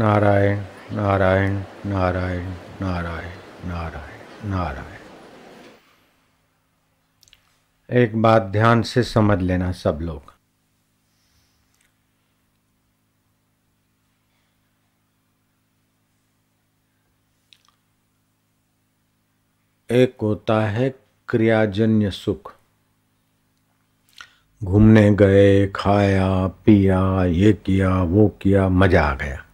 नारायण नारायण नारायण नारायण नारायण नारायण एक बात ध्यान से समझ लेना सब लोग एक होता है क्रियाजन्य सुख घूमने गए खाया पिया ये किया वो किया मज़ा आ गया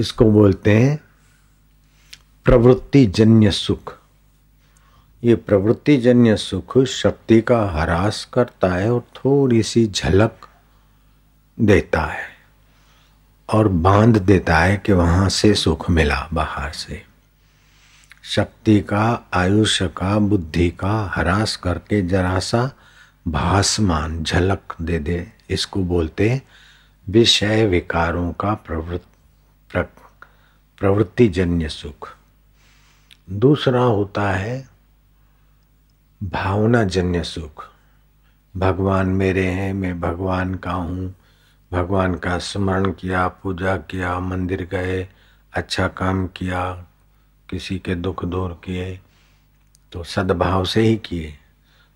इसको बोलते हैं प्रवृत्ति जन्य सुख ये प्रवृत्ति जन्य सुख शक्ति का हरास करता है और थोड़ी सी झलक देता है और बांध देता है कि वहाँ से सुख मिला बाहर से शक्ति का आयुष्य का बुद्धि का हरास करके जरा सा भासमान झलक दे दे इसको बोलते विषय विकारों का प्रवृत्ति प्रवृत्ति जन्य सुख दूसरा होता है भावना जन्य सुख भगवान मेरे हैं मैं भगवान का हूँ भगवान का स्मरण किया पूजा किया मंदिर गए अच्छा काम किया किसी के दुख दूर किए तो सद्भाव से ही किए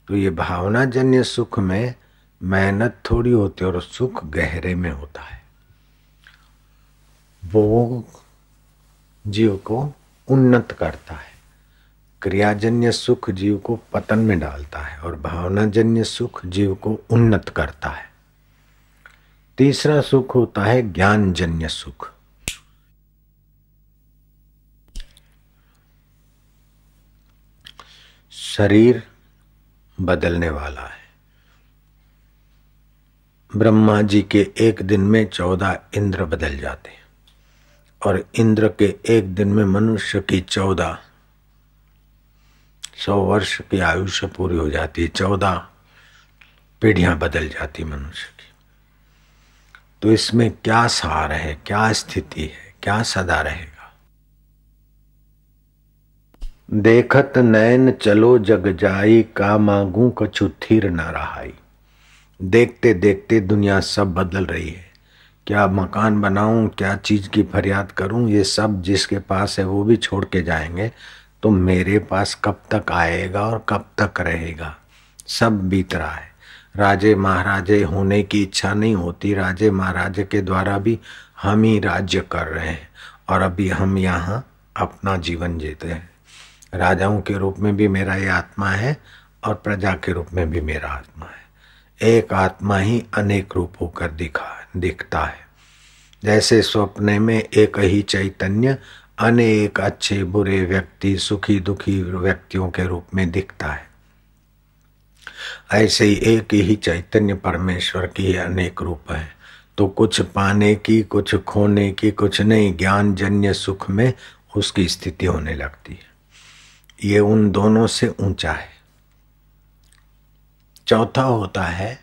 तो ये भावना जन्य सुख में मेहनत थोड़ी होती है और सुख गहरे में होता है वो जीव को उन्नत करता है क्रियाजन्य सुख जीव को पतन में डालता है और भावनाजन्य सुख जीव को उन्नत करता है तीसरा सुख होता है ज्ञानजन्य सुख शरीर बदलने वाला है ब्रह्मा जी के एक दिन में चौदह इंद्र बदल जाते हैं और इंद्र के एक दिन में मनुष्य की चौदह सौ वर्ष की आयुष्य पूरी हो जाती है चौदह पीढ़ियां बदल जाती मनुष्य की तो इसमें क्या सार है क्या स्थिति है क्या सदा रहेगा देखत नयन चलो जग जाई का मांगू कछु थीर ना रहाई देखते देखते दुनिया सब बदल रही है क्या मकान बनाऊं क्या चीज़ की फरियाद करूं ये सब जिसके पास है वो भी छोड़ के जाएंगे तो मेरे पास कब तक आएगा और कब तक रहेगा सब बीत रहा है राजे महाराजे होने की इच्छा नहीं होती राजे महाराजे के द्वारा भी हम ही राज्य कर रहे हैं और अभी हम यहाँ अपना जीवन जीते हैं राजाओं के रूप में भी मेरा ये आत्मा है और प्रजा के रूप में भी मेरा आत्मा है एक आत्मा ही अनेक रूप होकर दिखा है दिखता है जैसे स्वप्ने में एक ही चैतन्य अनेक अच्छे बुरे व्यक्ति सुखी दुखी व्यक्तियों के रूप में दिखता है ऐसे ही एक ही चैतन्य परमेश्वर की अनेक रूप है तो कुछ पाने की कुछ खोने की कुछ नहीं ज्ञान जन्य सुख में उसकी स्थिति होने लगती है ये उन दोनों से ऊंचा है चौथा होता है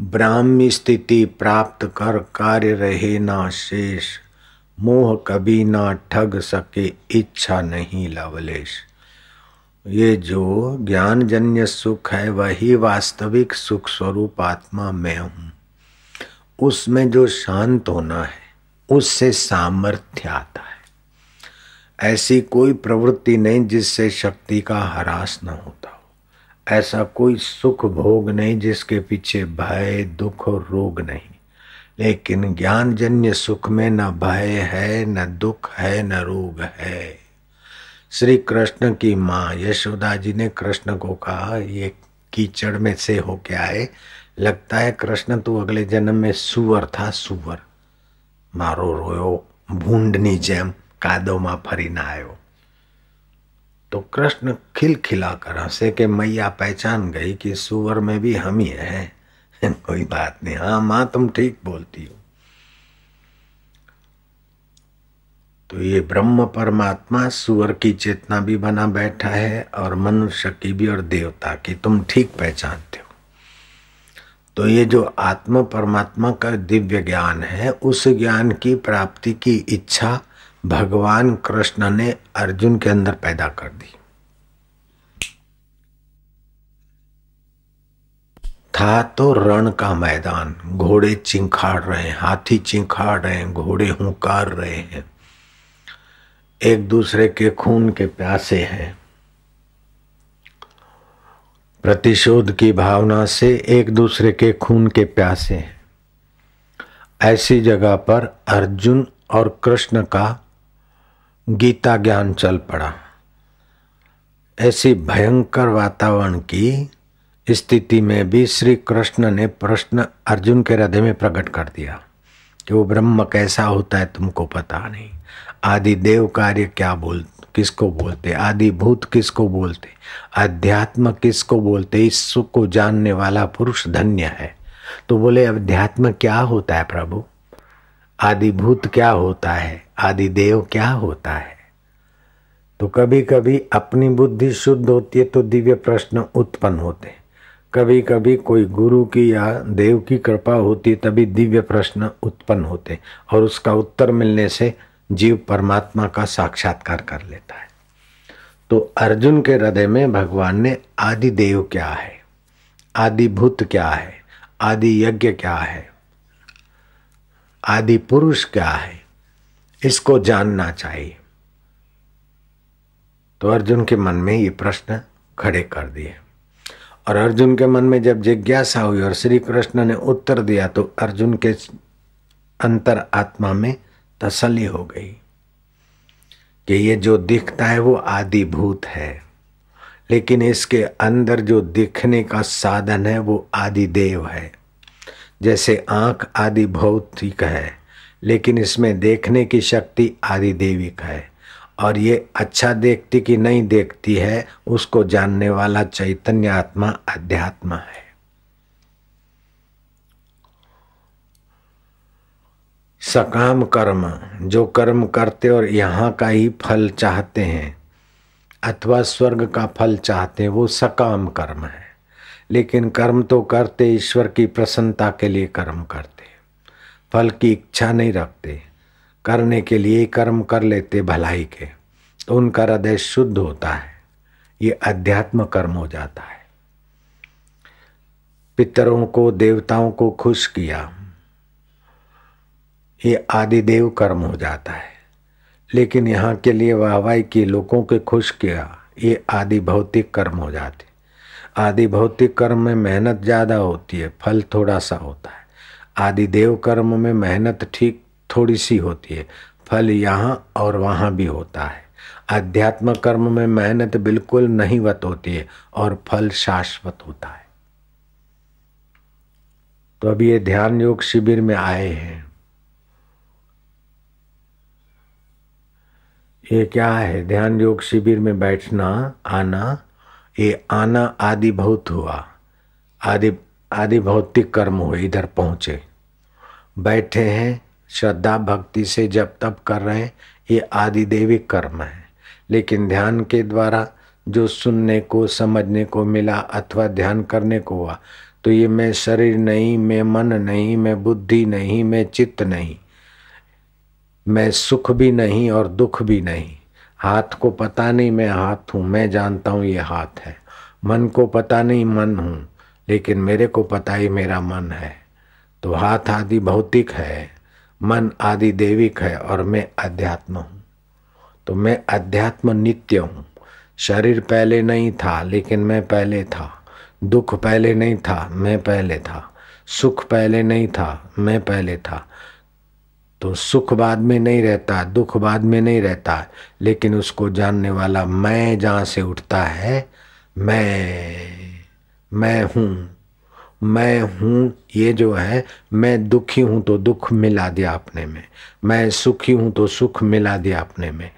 ब्राह्मी स्थिति प्राप्त कर कार्य रहे ना शेष मोह कभी ना ठग सके इच्छा नहीं लवलेश ये जो ज्ञानजन्य सुख है वही वास्तविक सुख स्वरूप आत्मा में हूँ उसमें जो शांत होना है उससे सामर्थ्य आता है ऐसी कोई प्रवृत्ति नहीं जिससे शक्ति का हरास न होता ऐसा कोई सुख भोग नहीं जिसके पीछे भय दुख और रोग नहीं लेकिन ज्ञान जन्य सुख में न भय है न दुख है न रोग है श्री कृष्ण की माँ यशोदा जी ने कृष्ण को कहा ये कीचड़ में से हो क्या आए लगता है कृष्ण तू अगले जन्म में सुअर था सुअर मारो रोयो भूडनी जैम कादो माँ फरी ना आयो तो कृष्ण खिलखिलाकर कर हंसे के मैया पहचान गई कि सुअर में भी हम ही है कोई बात नहीं हाँ माँ तुम ठीक बोलती हो तो ये ब्रह्म परमात्मा सुअर की चेतना भी बना बैठा है और मनुष्य की भी और देवता की तुम ठीक पहचानते हो तो ये जो आत्मा परमात्मा का दिव्य ज्ञान है उस ज्ञान की प्राप्ति की इच्छा भगवान कृष्ण ने अर्जुन के अंदर पैदा कर दी था तो रण का मैदान घोड़े चिंखाड़ रहे हैं हाथी चिंखाड़ रहे हैं घोड़े हुंकार रहे हैं एक दूसरे के खून के प्यासे हैं प्रतिशोध की भावना से एक दूसरे के खून के प्यासे हैं ऐसी जगह पर अर्जुन और कृष्ण का गीता ज्ञान चल पड़ा ऐसी भयंकर वातावरण की स्थिति में भी श्री कृष्ण ने प्रश्न अर्जुन के हृदय में प्रकट कर दिया कि वो ब्रह्म कैसा होता है तुमको पता नहीं आदि देव कार्य क्या बोल किसको बोलते आदि भूत किसको बोलते अध्यात्म किसको बोलते इस सुख को जानने वाला पुरुष धन्य है तो बोले अध्यात्म क्या होता है प्रभु आदिभूत क्या होता है आदि देव क्या होता है तो कभी कभी अपनी बुद्धि शुद्ध होती है तो दिव्य प्रश्न उत्पन्न होते कभी कभी कोई गुरु की या देव की कृपा होती है तभी दिव्य प्रश्न उत्पन्न होते और उसका उत्तर मिलने से जीव परमात्मा का साक्षात्कार कर लेता है तो अर्जुन के हृदय में भगवान ने आदि देव क्या है आदिभूत क्या है आदि यज्ञ क्या है आदि पुरुष क्या है इसको जानना चाहिए तो अर्जुन के मन में ये प्रश्न खड़े कर दिए और अर्जुन के मन में जब जिज्ञासा हुई और श्री कृष्ण ने उत्तर दिया तो अर्जुन के अंतर आत्मा में तसली हो गई कि ये जो दिखता है वो आदिभूत है लेकिन इसके अंदर जो दिखने का साधन है वो आदिदेव है जैसे आँख आदि भौतिक है लेकिन इसमें देखने की शक्ति आदि देविक है और ये अच्छा देखती कि नहीं देखती है उसको जानने वाला चैतन्य आत्मा अध्यात्म है सकाम कर्म जो कर्म करते और यहाँ का ही फल चाहते हैं अथवा स्वर्ग का फल चाहते हैं वो सकाम कर्म है लेकिन कर्म तो करते ईश्वर की प्रसन्नता के लिए कर्म करते फल की इच्छा नहीं रखते करने के लिए कर्म कर लेते भलाई के तो उनका हृदय शुद्ध होता है ये अध्यात्म कर्म हो जाता है पितरों को देवताओं को खुश किया ये आदिदेव कर्म हो जाता है लेकिन यहाँ के लिए वाहवाई की लोगों के खुश किया ये आदि भौतिक कर्म हो जाते आदि भौतिक कर्म में मेहनत ज़्यादा होती है फल थोड़ा सा होता है आदि देव कर्म में मेहनत ठीक थोड़ी सी होती है फल यहाँ और वहाँ भी होता है अध्यात्म कर्म में मेहनत बिल्कुल नहीं वत होती है और फल शाश्वत होता है तो अभी ये ध्यान योग शिविर में आए हैं ये क्या है ध्यान योग शिविर में बैठना आना ये आना आदि बहुत हुआ आदि आदि भौतिक कर्म हुए इधर पहुँचे बैठे हैं श्रद्धा भक्ति से जब तप कर रहे हैं ये आदि देविक कर्म है लेकिन ध्यान के द्वारा जो सुनने को समझने को मिला अथवा ध्यान करने को हुआ तो ये मैं शरीर नहीं मैं मन नहीं मैं बुद्धि नहीं मैं चित्त नहीं मैं सुख भी नहीं और दुख भी नहीं हाथ को पता नहीं मैं हाथ हूँ मैं जानता हूँ ये हाथ है मन को पता नहीं मन हूँ लेकिन मेरे को पता ही मेरा मन है तो हाथ आदि भौतिक है मन आदि देविक है और मैं अध्यात्म हूँ तो मैं अध्यात्म नित्य हूँ शरीर पहले नहीं था लेकिन मैं पहले था दुख पहले नहीं था मैं पहले था सुख पहले नहीं था मैं पहले था तो सुख बाद में नहीं रहता दुख बाद में नहीं रहता लेकिन उसको जानने वाला मैं जहाँ से उठता है मैं मैं हूँ मैं हूँ ये जो है मैं दुखी हूँ तो दुख मिला दिया अपने में मैं सुखी हूँ तो सुख मिला दिया अपने में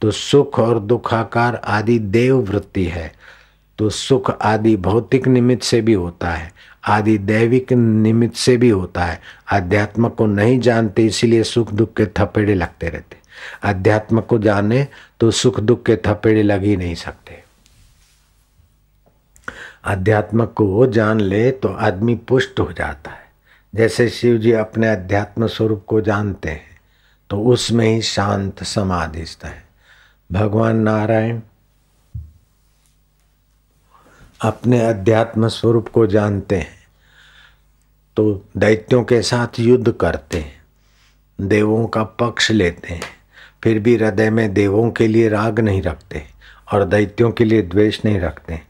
तो सुख और दुखाकार आदि देव वृत्ति है तो सुख आदि भौतिक निमित्त से भी होता है आदि दैविक निमित्त से भी होता है अध्यात्म को नहीं जानते इसीलिए सुख दुख के थपेड़े लगते रहते अध्यात्म को जाने तो सुख दुख के थपेड़े लग ही नहीं सकते अध्यात्म को जान ले तो आदमी पुष्ट हो जाता है जैसे शिव जी अपने अध्यात्म स्वरूप को जानते हैं तो उसमें ही शांत समाधि है भगवान नारायण अपने अध्यात्म स्वरूप को जानते हैं तो दैत्यों के साथ युद्ध करते हैं देवों का पक्ष लेते हैं फिर भी हृदय में देवों के लिए राग नहीं रखते और दैत्यों के लिए द्वेष नहीं रखते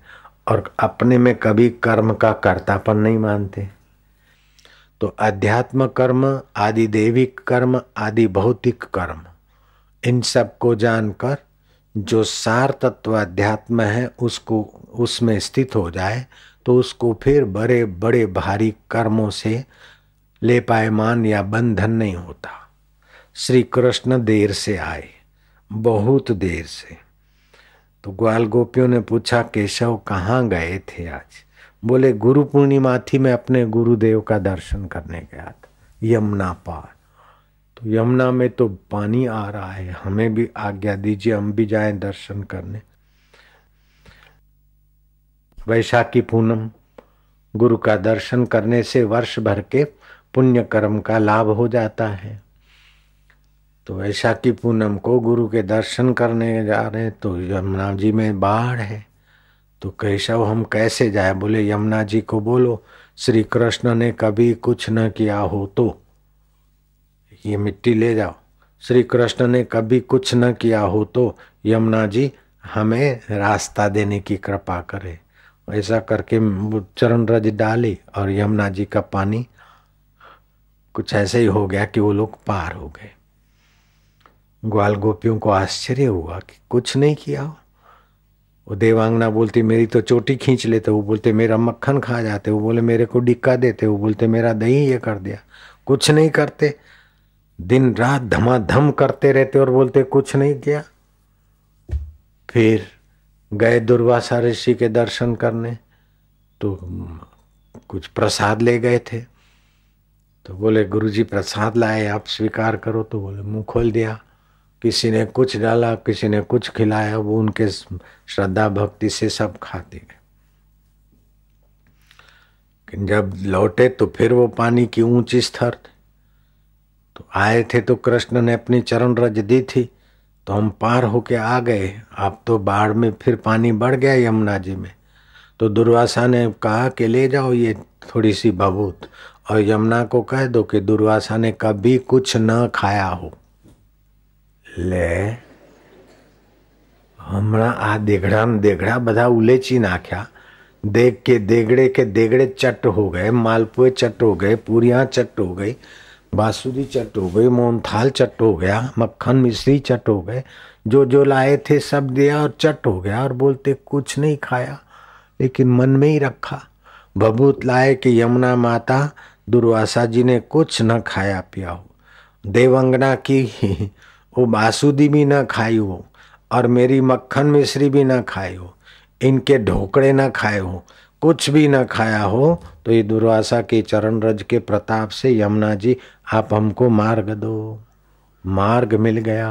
और अपने में कभी कर्म का कर्तापन नहीं मानते तो अध्यात्म कर्म आदि देविक कर्म आदि भौतिक कर्म इन सब को जानकर जो सार तत्व अध्यात्म है उसको उसमें स्थित हो जाए तो उसको फिर बड़े बड़े भारी कर्मों से ले पायमान या बंधन नहीं होता श्री कृष्ण देर से आए बहुत देर से तो ग्वाल गोपियों ने पूछा केशव कहाँ गए थे आज बोले गुरु पूर्णिमा थी मैं अपने गुरुदेव का दर्शन करने गया था यमुना पार तो यमुना में तो पानी आ रहा है हमें भी आज्ञा दीजिए हम भी जाएं दर्शन करने वैशाखी पूनम गुरु का दर्शन करने से वर्ष भर के पुण्य कर्म का लाभ हो जाता है तो वैशाखी पूनम को गुरु के दर्शन करने जा रहे हैं तो यमुना जी में बाढ़ है तो केशव हम कैसे जाए बोले यमुना जी को बोलो श्री कृष्ण ने कभी कुछ न किया हो तो ये मिट्टी ले जाओ श्री कृष्ण ने कभी कुछ न किया हो तो यमुना जी हमें रास्ता देने की कृपा करे ऐसा करके चरण रज डाली और यमुना जी का पानी कुछ ऐसे ही हो गया कि वो लोग पार हो गए ग्वाल गोपियों को आश्चर्य हुआ कि कुछ नहीं किया हो वो देवांगना बोलती मेरी तो चोटी खींच लेते वो बोलते मेरा मक्खन खा जाते वो बोले मेरे को डिक्का देते वो बोलते मेरा दही ये कर दिया कुछ नहीं करते दिन रात धमाधम करते रहते और बोलते कुछ नहीं किया फिर गए दुर्वासा ऋषि के दर्शन करने तो कुछ प्रसाद ले गए थे तो बोले गुरुजी प्रसाद लाए आप स्वीकार करो तो बोले मुंह खोल दिया किसी ने कुछ डाला किसी ने कुछ खिलाया वो उनके श्रद्धा भक्ति से सब खाते गए जब लौटे तो फिर वो पानी की ऊंची स्तर थी तो आए थे तो कृष्ण ने अपनी चरण रज दी थी तो हम पार होके आ गए अब तो बाढ़ में फिर पानी बढ़ गया यमुना जी में तो दुर्वासा ने कहा कि ले जाओ ये थोड़ी सी बबूत और यमुना को कह दो कि दुर्वासा ने कभी कुछ न खाया हो ले आ देगड़ा देगड़ा बधा उलेची ઉલેચી નાખ્યા देख के देगड़े के देगड़े चट हो गए मालपुए चट हो गए पूरिया चट हो गई बासुदी चट हो गई मोहनथाल चट हो गया मक्खन मिश्री चट हो गए जो जो लाए थे सब दिया और चट हो गया और बोलते कुछ नहीं खाया लेकिन मन में ही रखा भभूत लाए कि यमुना माता दुर्वासा जी ने कुछ न खाया पिया हो देवंगना की वो बासुदी भी न खाई हो और मेरी मक्खन मिश्री भी न खाई हो इनके ढोकड़े न खाए हो कुछ भी ना खाया हो तो ये दुर्वासा के चरण रज के प्रताप से यमुना जी आप हमको मार्ग दो मार्ग मिल गया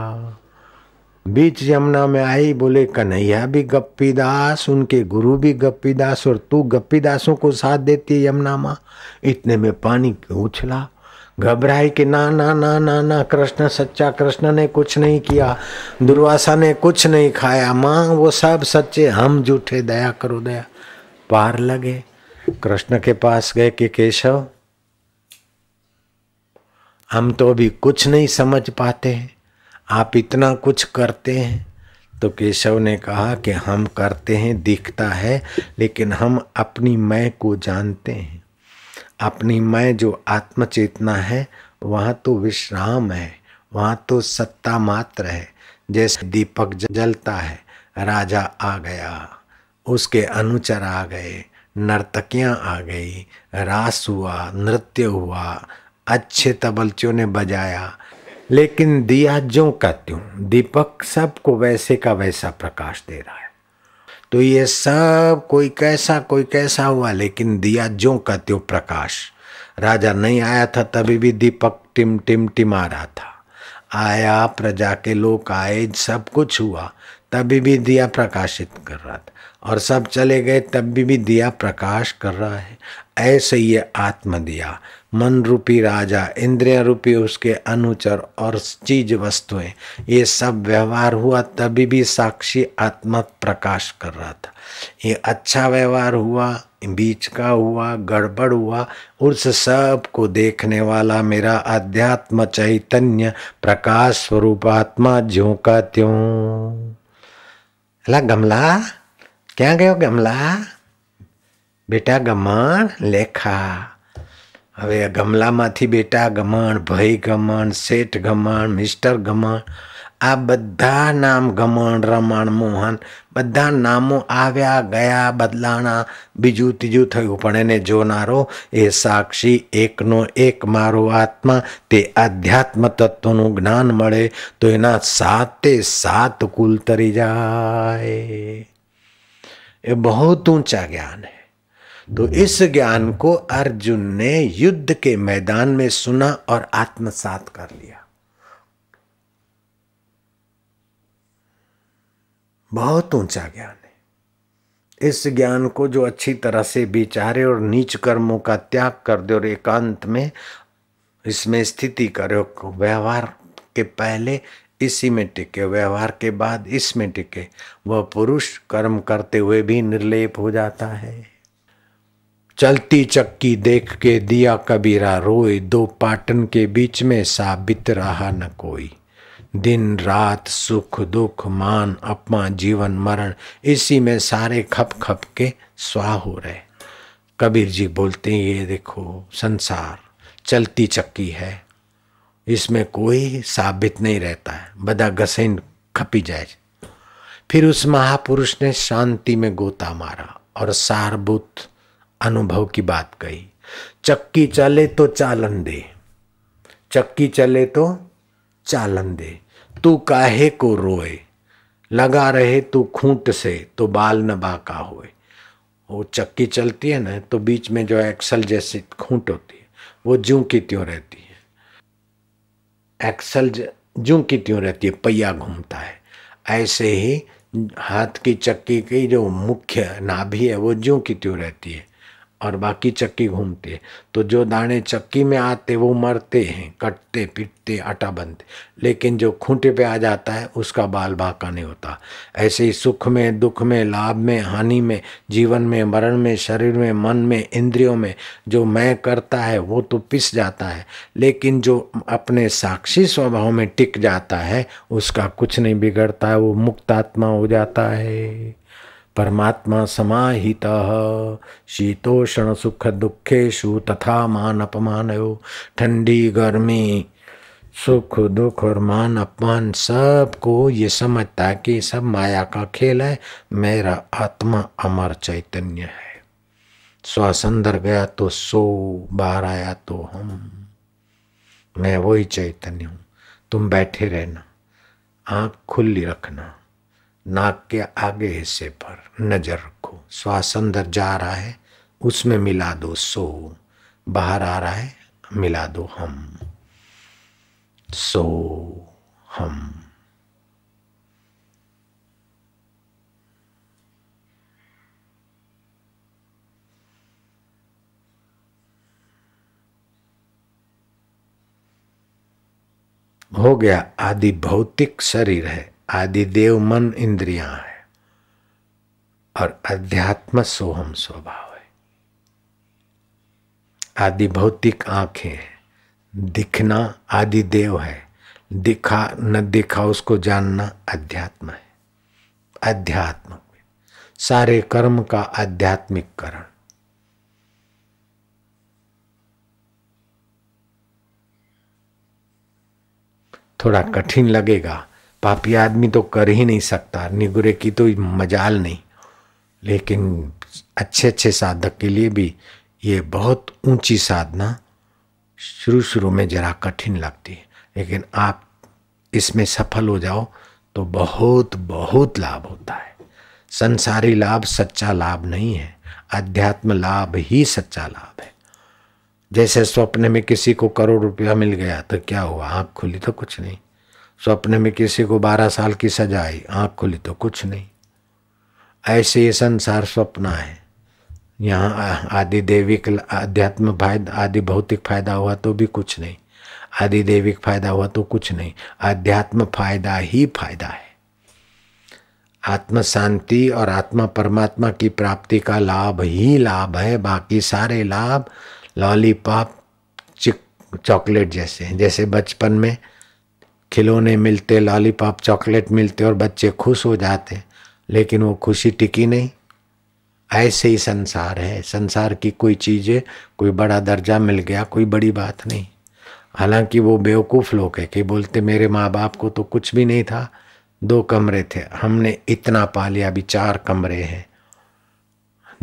बीच यमुना में आई बोले कन्हैया भी गप्पी दास उनके गुरु भी गप्पी दास और तू गप्पी दासों को साथ देती है यमुना माँ इतने में पानी उछला घबराई कि ना ना ना ना ना कृष्ण सच्चा कृष्ण ने कुछ नहीं किया दुर्वासा ने कुछ नहीं खाया माँ वो सब सच्चे हम झूठे दया करो दया पार लगे कृष्ण के पास गए कि केशव हम तो अभी कुछ नहीं समझ पाते हैं आप इतना कुछ करते हैं तो केशव ने कहा कि हम करते हैं दिखता है लेकिन हम अपनी मैं को जानते हैं अपनी मैं जो आत्मचेतना है वहाँ तो विश्राम है वहाँ तो सत्ता मात्र है जैसे दीपक जलता है राजा आ गया उसके अनुचर आ गए नर्तकियाँ आ गई रास हुआ नृत्य हुआ अच्छे तबलचों ने बजाया लेकिन दिया जो का त्यों दीपक सबको वैसे का वैसा प्रकाश दे रहा है तो ये सब कोई कैसा कोई कैसा हुआ लेकिन दिया जो का त्यों प्रकाश राजा नहीं आया था तभी भी दीपक टिम टिम टिम आ रहा था आया प्रजा के लोग आए सब कुछ हुआ तभी भी दिया प्रकाशित कर रहा था और सब चले गए तब भी, भी दिया प्रकाश कर रहा है ऐसे ये आत्म दिया मन रूपी राजा इंद्रिय रूपी उसके अनुचर और चीज वस्तुएं ये सब व्यवहार हुआ तभी भी साक्षी आत्मा प्रकाश कर रहा था ये अच्छा व्यवहार हुआ बीच का हुआ गड़बड़ हुआ उस सब को देखने वाला मेरा अध्यात्म चैतन्य प्रकाश स्वरूप आत्मा ज्यों का त्यों गमला જ્યાં ગયો કે ગમલા બેટા ગમળ લેખા હવે આ ગમલામાંથી બેટા ગમણ ભઈ ગમણ શેઠ ગમણ મિસ્ટર ગમણ આ બધા નામ ગમણ રમાણ મોહન બધા નામો આવ્યા ગયા બદલાણા બીજુ તીજુ થયું પણ એને જો નારો એ સાક્ષી એકનો એક મારું આત્મા તે આદ્યાત્મ તત્વનું જ્ઞાન મળે તો એના સાતે સાત કુલ તરી જાય ये बहुत ऊंचा ज्ञान है तो इस ज्ञान को अर्जुन ने युद्ध के मैदान में सुना और आत्मसात कर लिया बहुत ऊंचा ज्ञान है इस ज्ञान को जो अच्छी तरह से विचारे और नीच कर्मों का त्याग कर दे और एकांत में इसमें स्थिति करे व्यवहार के पहले इसी में टिके व्यवहार के बाद इसमें टिके वह पुरुष कर्म करते हुए भी निर्लेप हो जाता है चलती चक्की देख के दिया कबीरा रोए दो पाटन के बीच में साबित रहा न कोई दिन रात सुख दुख मान अपमान जीवन मरण इसी में सारे खप खप के स्वाह हो रहे कबीर जी बोलते हैं ये देखो संसार चलती चक्की है इसमें कोई साबित नहीं रहता है बदा घसेन खपी जाए फिर उस महापुरुष ने शांति में गोता मारा और सारभूत अनुभव की बात कही चक्की चले तो चालन दे चक्की चले तो चालन दे तू काहे को रोए लगा रहे तू खूंट से तो बाल न बाका होए वो चक्की चलती है ना तो बीच में जो एक्सल जैसी खूंट होती है वो ज्यों की त्यों रहती है एक्सल जूं की त्यों रहती है पहिया घूमता है ऐसे ही हाथ की चक्की की जो मुख्य नाभि है वो ज्यों की त्यों रहती है और बाकी चक्की घूमते तो जो दाने चक्की में आते वो मरते हैं कटते पिटते आटा बनते लेकिन जो खूंटे पे आ जाता है उसका बाल बाका नहीं होता ऐसे ही सुख में दुख में लाभ में हानि में जीवन में मरण में शरीर में मन में इंद्रियों में जो मैं करता है वो तो पिस जाता है लेकिन जो अपने साक्षी स्वभाव में टिक जाता है उसका कुछ नहीं बिगड़ता है वो मुक्त आत्मा हो जाता है परमात्मा समाहित शीतोषण सुख दुखेशु तथा मान अपमान ठंडी गर्मी सुख दुख और मान अपमान सबको ये समझता कि सब माया का खेल है मेरा आत्मा अमर चैतन्य है श्वास अंदर गया तो सो बाहर आया तो हम मैं वही चैतन्य हूँ तुम बैठे रहना आँख खुली रखना नाक के आगे हिस्से पर नज़र रखो श्वास अंदर जा रहा है उसमें मिला दो सो बाहर आ रहा है मिला दो हम सो हम हो गया आदि भौतिक शरीर है आदि देव मन इंद्रियां है और अध्यात्म सोहम स्वभाव है आदि भौतिक आंखें हैं दिखना आदि देव है दिखा न दिखा उसको जानना अध्यात्म है अध्यात्म सारे कर्म का आध्यात्मिक करण थोड़ा कठिन लगेगा पापी आदमी तो कर ही नहीं सकता निगुरे की तो मजाल नहीं लेकिन अच्छे अच्छे साधक के लिए भी ये बहुत ऊंची साधना शुरू शुरू में जरा कठिन लगती है लेकिन आप इसमें सफल हो जाओ तो बहुत बहुत लाभ होता है संसारी लाभ सच्चा लाभ नहीं है अध्यात्म लाभ ही सच्चा लाभ है जैसे स्वप्न में किसी को करोड़ रुपया मिल गया तो क्या हुआ आँख खुली तो कुछ नहीं सपने में किसी को बारह साल की सजा आई आँख खुली तो कुछ नहीं ऐसे ये संसार स्वप्न है यहाँ आदि देविक आध्यात्म फायदा आदि भौतिक फायदा हुआ तो भी कुछ नहीं आदि देविक फायदा हुआ तो कुछ नहीं आध्यात्म फायदा ही फायदा है आत्म शांति और आत्मा परमात्मा की प्राप्ति का लाभ ही लाभ है बाकी सारे लाभ लॉलीपॉप चिक चॉकलेट जैसे हैं जैसे बचपन में खिलौने मिलते लॉलीपॉप चॉकलेट मिलते और बच्चे खुश हो जाते लेकिन वो खुशी टिकी नहीं ऐसे ही संसार है संसार की कोई चीज़ें कोई बड़ा दर्जा मिल गया कोई बड़ी बात नहीं हालांकि वो बेवकूफ़ लोग है कि बोलते मेरे माँ बाप को तो कुछ भी नहीं था दो कमरे थे हमने इतना पा लिया अभी चार कमरे हैं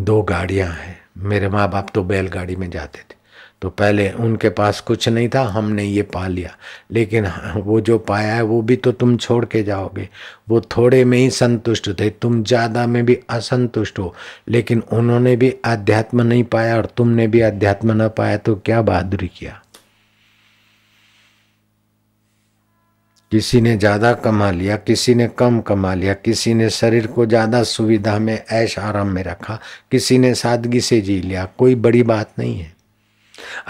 दो गाड़ियाँ हैं मेरे माँ बाप तो बैलगाड़ी में जाते थे तो पहले उनके पास कुछ नहीं था हमने ये पा लिया लेकिन वो जो पाया है वो भी तो तुम छोड़ के जाओगे वो थोड़े में ही संतुष्ट थे तुम ज़्यादा में भी असंतुष्ट हो लेकिन उन्होंने भी अध्यात्म नहीं पाया और तुमने भी अध्यात्म न पाया तो क्या बहादुरी किया किसी ने ज़्यादा कमा लिया किसी ने कम कमा लिया किसी ने शरीर को ज़्यादा सुविधा में ऐश आराम में रखा किसी ने सादगी से जी लिया कोई बड़ी बात नहीं है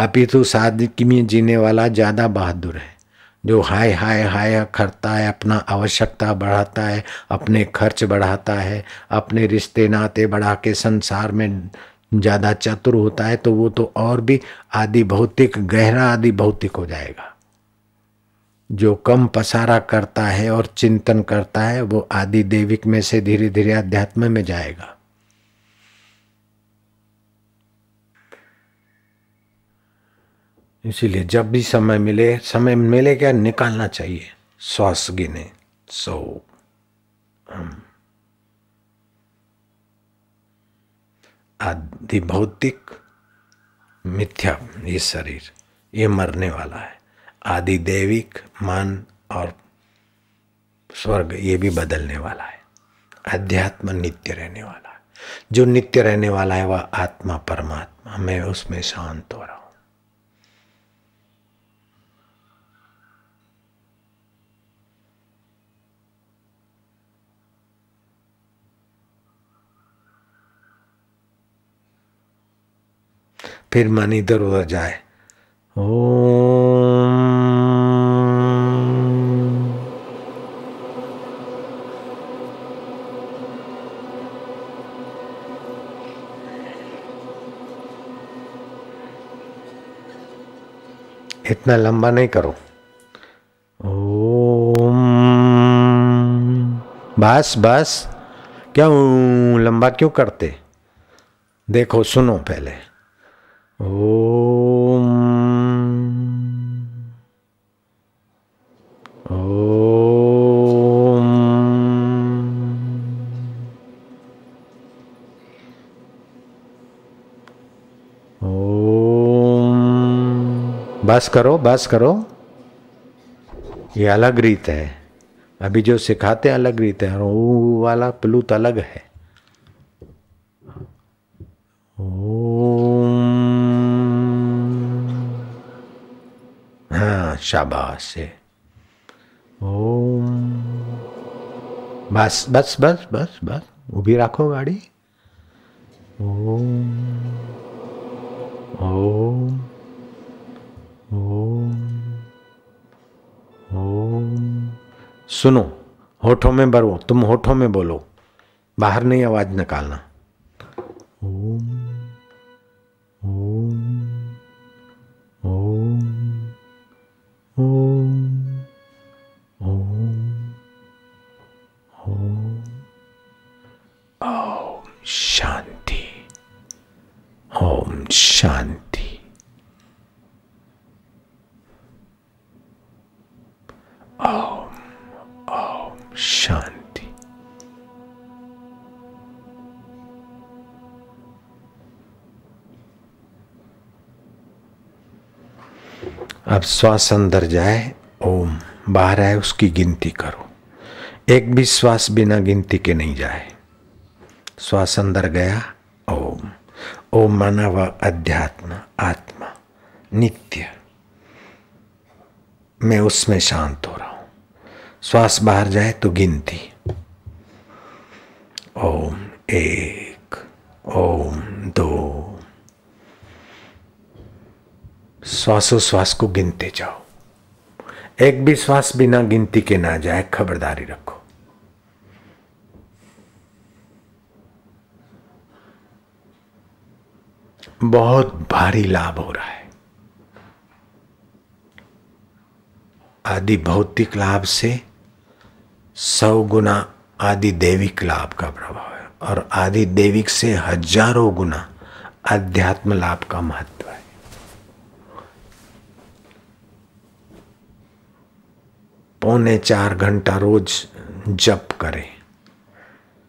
अपितु तो सादगी में जीने वाला ज़्यादा बहादुर है जो हाय हाय हाय करता है अपना आवश्यकता बढ़ाता है अपने खर्च बढ़ाता है अपने रिश्ते नाते बढ़ा के संसार में ज़्यादा चतुर होता है तो वो तो और भी आदि भौतिक गहरा आदि भौतिक हो जाएगा जो कम पसारा करता है और चिंतन करता है वो आदि देविक में से धीरे धीरे अध्यात्म में जाएगा इसीलिए जब भी समय मिले समय मिले क्या निकालना चाहिए श्वास गिने सो आदि भौतिक मिथ्या ये शरीर ये मरने वाला है आदि देविक मान और स्वर्ग ये भी बदलने वाला है अध्यात्म नित्य रहने वाला है जो नित्य रहने वाला है वह आत्मा परमात्मा मैं उसमें शांत हो रहा हूँ फिर मन इधर उधर जाए ओ इतना लंबा नहीं करो ओम बस बस क्यों लंबा क्यों करते देखो सुनो पहले ओम ओम ओम बस करो बस करो ये अलग रीत है अभी जो सिखाते अलग रीत है ऊ वाला प्लूत अलग है शाबाश है ओम बस बस बस बस बस ऊभी राखो गाड़ी ओम ओम ओम ओम सुनो होठों में भरो तुम होठों में बोलो बाहर नहीं आवाज निकालना अब श्वास अंदर जाए ओम बाहर आए उसकी गिनती करो एक भी श्वास बिना गिनती के नहीं जाए श्वास अंदर गया ओम ओम व अध्यात्म आत्मा नित्य मैं उसमें शांत हो रहा हूं श्वास बाहर जाए तो गिनती ओम एक ओम दो श्वासोश्वास को गिनते जाओ एक भी श्वास बिना गिनती के ना जाए खबरदारी रखो बहुत भारी लाभ हो रहा है आदि भौतिक लाभ से सौ गुना आदि देविक लाभ का प्रभाव है और आदि देविक से हजारों गुना आध्यात्म लाभ का महत्व है पौने चार घंटा रोज जप करे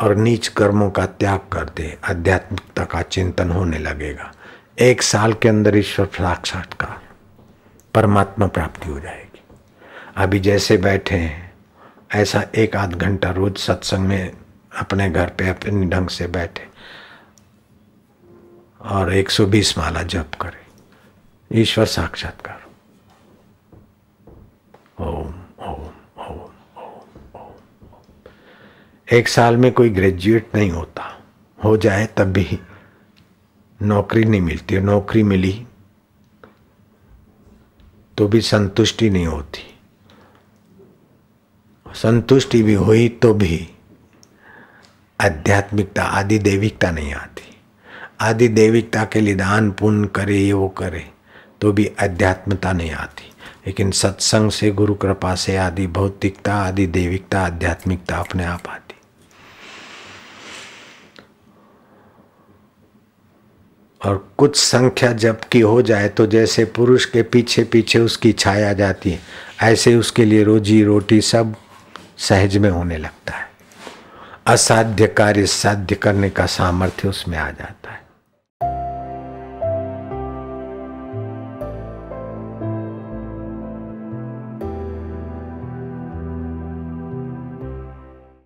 और नीच कर्मों का त्याग कर दे आध्यात्मिकता का चिंतन होने लगेगा एक साल के अंदर ईश्वर साक्षात्कार परमात्मा प्राप्ति हो जाएगी अभी जैसे बैठे हैं ऐसा एक आध घंटा रोज सत्संग में अपने घर पे अपने ढंग से बैठे और 120 माला जप करें ईश्वर साक्षात्कार ओम एक साल में कोई ग्रेजुएट नहीं होता हो जाए तब भी नौकरी नहीं मिलती नौकरी मिली तो भी संतुष्टि नहीं होती संतुष्टि भी हुई तो भी आध्यात्मिकता आदि देविकता नहीं आती आदि देविकता के लिए दान पुण्य करे ये वो करे तो भी अध्यात्मता नहीं आती लेकिन सत्संग से गुरु कृपा से आदि भौतिकता आदि देविकता आध्यात्मिकता अपने आप आती और कुछ संख्या जब की हो जाए तो जैसे पुरुष के पीछे पीछे उसकी छाया जाती है ऐसे उसके लिए रोजी रोटी सब सहज में होने लगता है असाध्य कार्य साध्य करने का सामर्थ्य उसमें आ जाता है